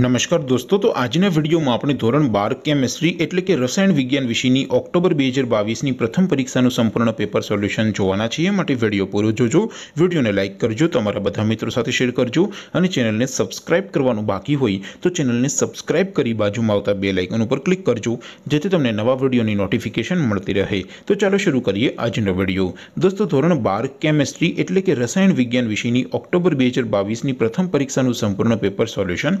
નમસ્કાર દોસ્તો તો આજનો વિડિયોમાં આપણે ધોરણ 12 કેમિસ્ટ્રી એટલે કે રસાયણ વિજ્ઞાન વિષયની ઓક્ટોબર 2022 ની પ્રથમ પરીક્ષાનું સંપૂર્ણ પેપર સોલ્યુશન જોવાના છીએ માટે વિડિયો પૂરો જોજો વિડિયોને લાઈક કરજો તમારા બધા મિત્રો સાથે શેર કરજો અને ચેનલને સબ્સ્ક્રાઇબ કરવાનું બાકી હોય તો ચેનલને સબ્સ્ક્રાઇબ કરી બાજુમાં આવતા બેલ આઇકન ઉપર ક્લિક કરજો જેથી તમને નવા વિડિયોની નોટિફિકેશન મળતી રહે તો ચાલો શરૂ કરીએ આજનો વિડિયો દોસ્તો ધોરણ 12 કેમિસ્ટ્રી એટલે કે રસાયણ વિજ્ઞાન વિષયની ઓક્ટોબર 2022 ની પ્રથમ પરીક્ષાનું સંપૂર્ણ પેપર સોલ્યુશન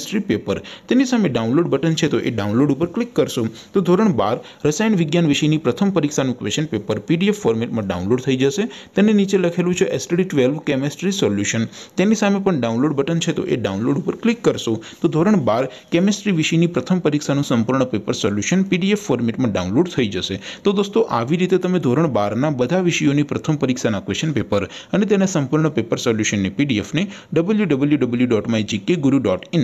स्ट्री पेपर તેની સામે ડાઉનલોડ બટન છે તો એ ડાઉનલોડ ઉપર ક્લિક કરશું તો ધોરણ 12 રસાયણ વિજ્ઞાન વિષયની પ્રથમ પરીક્ષાનું ક્વેશ્ચન પેપર પીડીએફ ફોર્મેટમાં ડાઉનલોડ થઈ જશે તેની નીચે લખેલું છે STD 12 કેમિસ્ટ્રી સોલ્યુશન તેની સામે પણ ડાઉનલોડ બટન છે તો એ ડાઉનલોડ ઉપર ક્લિક કરશું તો ધોરણ 12 કેમિસ્ટ્રી વિષયની પ્રથમ પરીક્ષાનું સંપૂર્ણ પેપર સોલ્યુશન પીડીએફ ફોર્મેટમાં ડાઉનલોડ થઈ જશે તો દોસ્તો આવી રીતે તમે ધોરણ 12 ના બધા વિષયોની પ્રથમ પરીક્ષાના ક્વેશ્ચન પેપર અને તેના સંપૂર્ણ પેપર સોલ્યુશન ને પીડીએફ ને www.mygkguru.in